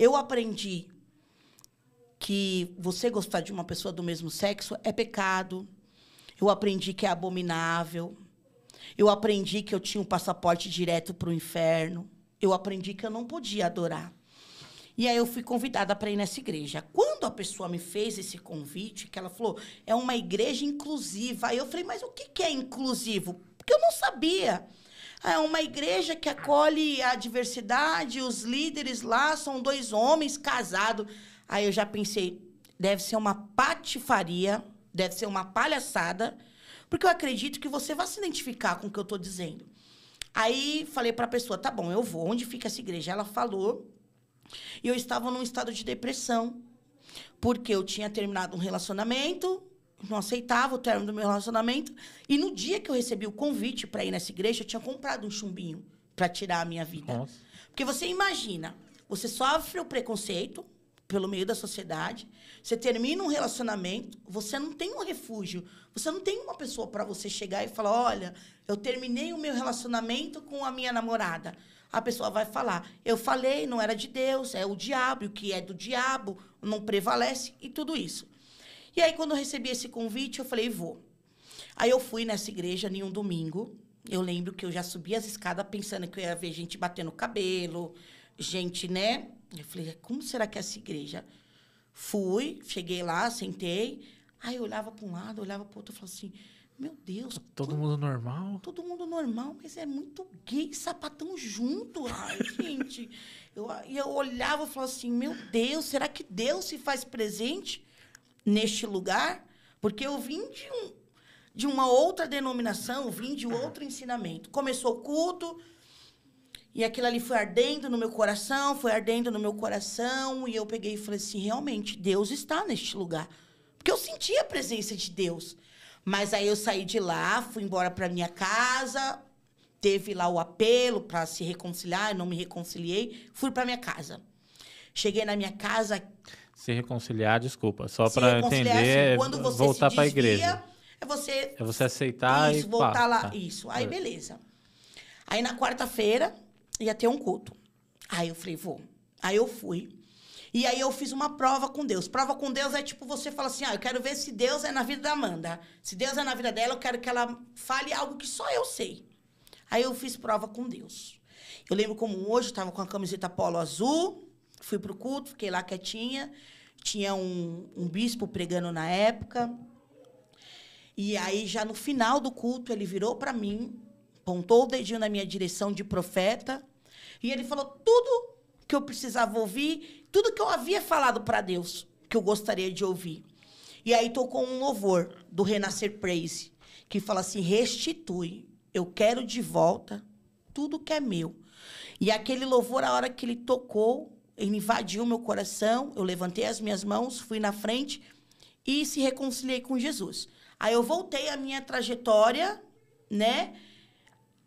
Eu aprendi que você gostar de uma pessoa do mesmo sexo é pecado. Eu aprendi que é abominável. Eu aprendi que eu tinha um passaporte direto para o inferno. Eu aprendi que eu não podia adorar. E aí eu fui convidada para ir nessa igreja. Quando a pessoa me fez esse convite, que ela falou, é uma igreja inclusiva. Aí eu falei, mas o que é inclusivo? Porque eu não sabia. É uma igreja que acolhe a diversidade, os líderes lá são dois homens casados. Aí eu já pensei, deve ser uma patifaria, deve ser uma palhaçada, porque eu acredito que você vai se identificar com o que eu estou dizendo. Aí falei para a pessoa, tá bom, eu vou, onde fica essa igreja? Ela falou, e eu estava num estado de depressão, porque eu tinha terminado um relacionamento, não aceitava o término do meu relacionamento. E no dia que eu recebi o convite para ir nessa igreja, eu tinha comprado um chumbinho para tirar a minha vida. Nossa. Porque você imagina, você sofre o preconceito pelo meio da sociedade, você termina um relacionamento, você não tem um refúgio, você não tem uma pessoa para você chegar e falar: olha, eu terminei o meu relacionamento com a minha namorada. A pessoa vai falar: eu falei, não era de Deus, é o diabo, o que é do diabo, não prevalece e tudo isso. E aí, quando eu recebi esse convite, eu falei, vou. Aí eu fui nessa igreja em um domingo. Eu lembro que eu já subi as escadas pensando que eu ia ver gente batendo cabelo, gente, né? Eu falei, como será que é essa igreja? Fui, cheguei lá, sentei. Aí eu olhava para um lado, olhava para o outro, falava assim: Meu Deus. Tá todo, mundo normal? Todo mundo normal, mas é muito gay, sapatão junto. Ai, gente. E eu, eu olhava e falava assim: Meu Deus, será que Deus se faz presente? neste lugar, porque eu vim de, um, de uma outra denominação, vim de outro ensinamento. Começou o culto, e aquilo ali foi ardendo no meu coração, foi ardendo no meu coração, e eu peguei e falei assim: realmente, Deus está neste lugar. Porque eu senti a presença de Deus. Mas aí eu saí de lá, fui embora para minha casa, teve lá o apelo para se reconciliar, eu não me reconciliei, fui para minha casa. Cheguei na minha casa, se reconciliar, desculpa. Só para entender, assim, voltar para a igreja. É você, é você aceitar isso, e voltar pá, lá. Tá. Isso. Aí, é. beleza. Aí, na quarta-feira, ia ter um culto. Aí eu falei, vou. Aí eu fui. E aí eu fiz uma prova com Deus. Prova com Deus é tipo você fala assim: ah, eu quero ver se Deus é na vida da Amanda. Se Deus é na vida dela, eu quero que ela fale algo que só eu sei. Aí eu fiz prova com Deus. Eu lembro como hoje, eu estava com a camiseta polo azul, Fui para o culto, fiquei lá quietinha. Tinha um, um bispo pregando na época. E aí, já no final do culto, ele virou para mim, apontou o dedinho na minha direção de profeta, e ele falou tudo que eu precisava ouvir, tudo que eu havia falado para Deus, que eu gostaria de ouvir. E aí tocou um louvor do Renascer Praise, que fala assim: restitui, eu quero de volta tudo que é meu. E aquele louvor, a hora que ele tocou, ele invadiu meu coração, eu levantei as minhas mãos, fui na frente e se reconciliei com Jesus. Aí eu voltei à minha trajetória, né,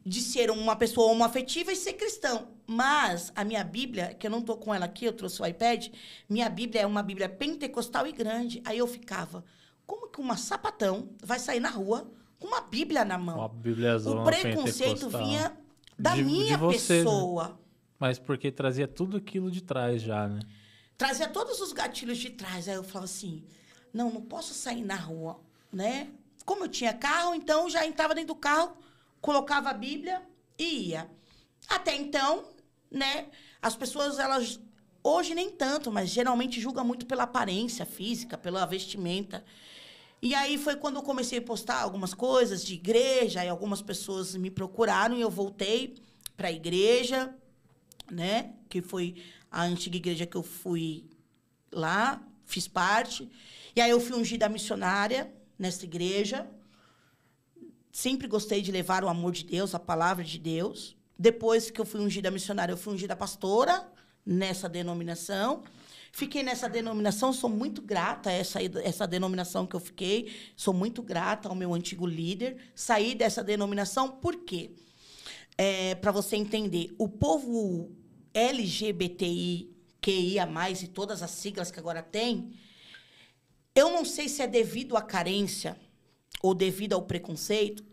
de ser uma pessoa homoafetiva e ser cristão. Mas a minha Bíblia, que eu não tô com ela aqui, eu trouxe o iPad, minha Bíblia é uma Bíblia pentecostal e grande. Aí eu ficava, como que uma sapatão vai sair na rua com uma Bíblia na mão? Uma Bíblia O preconceito vinha da de, minha de né? pessoa. Mas porque trazia tudo aquilo de trás já, né? Trazia todos os gatilhos de trás. Aí eu falava assim: não, não posso sair na rua, né? Como eu tinha carro, então já entrava dentro do carro, colocava a Bíblia e ia. Até então, né? As pessoas, elas. Hoje nem tanto, mas geralmente julga muito pela aparência física, pela vestimenta. E aí foi quando eu comecei a postar algumas coisas de igreja, e algumas pessoas me procuraram e eu voltei para a igreja né? Que foi a antiga igreja que eu fui lá, fiz parte. E aí eu fui ungida missionária nessa igreja. Sempre gostei de levar o amor de Deus, a palavra de Deus. Depois que eu fui ungida missionária, eu fui ungida pastora nessa denominação. Fiquei nessa denominação, sou muito grata a essa, essa denominação que eu fiquei, sou muito grata ao meu antigo líder. Saí dessa denominação por quê? Porque é, para você entender, o povo LGBTI, QIA, e todas as siglas que agora tem, eu não sei se é devido à carência ou devido ao preconceito,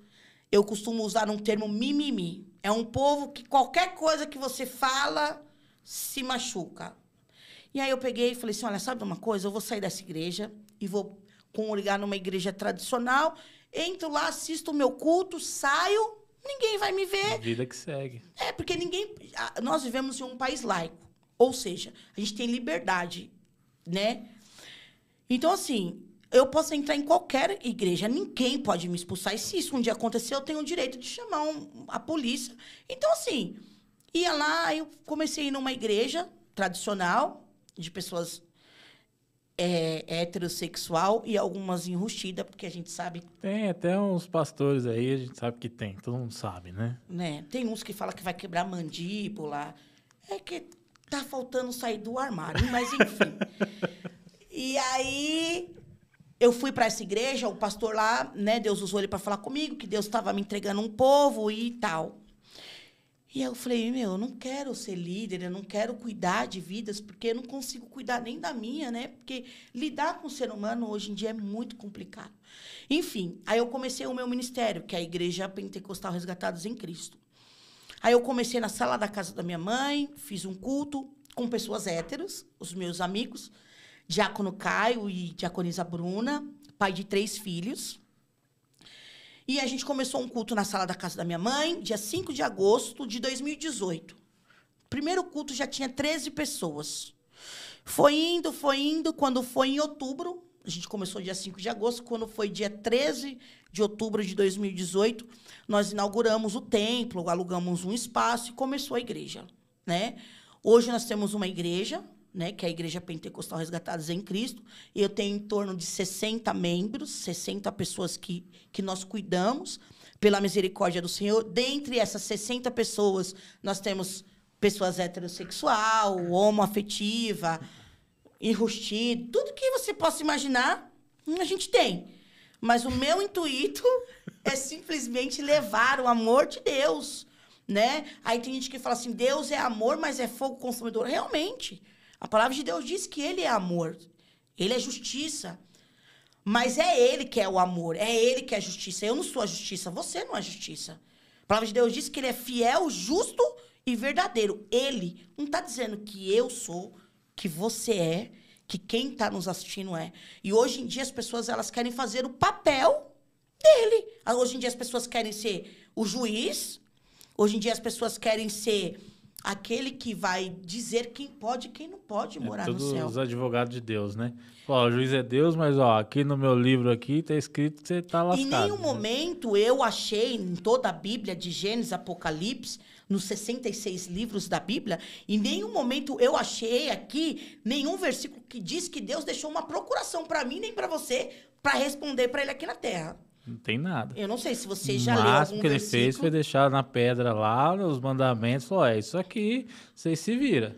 eu costumo usar um termo mimimi. É um povo que qualquer coisa que você fala se machuca. E aí eu peguei e falei assim: olha, sabe uma coisa? Eu vou sair dessa igreja e vou ligar numa igreja tradicional, entro lá, assisto o meu culto, saio Ninguém vai me ver. Vida que segue. É, porque ninguém. Nós vivemos em um país laico. Ou seja, a gente tem liberdade, né? Então, assim, eu posso entrar em qualquer igreja, ninguém pode me expulsar. E se isso um dia acontecer, eu tenho o direito de chamar um, a polícia. Então, assim, ia lá, eu comecei a ir numa igreja tradicional, de pessoas é, heterossexual e algumas enrustidas, porque a gente sabe. Tem até uns pastores aí, a gente sabe que tem, todo mundo sabe, né? né? Tem uns que falam que vai quebrar mandíbula. É que tá faltando sair do armário, mas enfim. e aí eu fui para essa igreja, o pastor lá, né, Deus usou ele para falar comigo, que Deus estava me entregando um povo e tal. E eu falei, meu, eu não quero ser líder, eu não quero cuidar de vidas, porque eu não consigo cuidar nem da minha, né? Porque lidar com o ser humano hoje em dia é muito complicado. Enfim, aí eu comecei o meu ministério, que é a Igreja Pentecostal Resgatados em Cristo. Aí eu comecei na sala da casa da minha mãe, fiz um culto com pessoas héteros, os meus amigos, Diácono Caio e Diaconisa Bruna, pai de três filhos. E a gente começou um culto na sala da casa da minha mãe, dia 5 de agosto de 2018. Primeiro culto já tinha 13 pessoas. Foi indo, foi indo, quando foi em outubro, a gente começou dia 5 de agosto, quando foi dia 13 de outubro de 2018, nós inauguramos o templo, alugamos um espaço e começou a igreja, né? Hoje nós temos uma igreja né, que é a Igreja Pentecostal Resgatados em Cristo. Eu tenho em torno de 60 membros, 60 pessoas que, que nós cuidamos pela misericórdia do Senhor. Dentre essas 60 pessoas, nós temos pessoas heterossexual, homoafetiva, enrustido, tudo que você possa imaginar, a gente tem. Mas o meu intuito é simplesmente levar o amor de Deus, né? Aí tem gente que fala assim, Deus é amor, mas é fogo consumidor. Realmente, a palavra de Deus diz que ele é amor, ele é justiça. Mas é ele que é o amor, é ele que é a justiça. Eu não sou a justiça, você não é a justiça. A palavra de Deus diz que ele é fiel, justo e verdadeiro. Ele não está dizendo que eu sou, que você é, que quem está nos assistindo é. E hoje em dia as pessoas elas querem fazer o papel dele. Hoje em dia as pessoas querem ser o juiz. Hoje em dia as pessoas querem ser aquele que vai dizer quem pode e quem não pode é morar é, no céu. Todos os advogados de Deus, né? Ó, o juiz é Deus, mas ó, aqui no meu livro aqui tá escrito que você tá lascado. Em nenhum né? momento eu achei em toda a Bíblia de Gênesis, Apocalipse, nos 66 livros da Bíblia, em nenhum momento eu achei aqui nenhum versículo que diz que Deus deixou uma procuração para mim nem para você para responder para ele aqui na terra. Não tem nada. Eu não sei se você já leu. O máximo que ele versículo... fez foi deixar na pedra lá os mandamentos: falou é isso aqui, vocês se viram.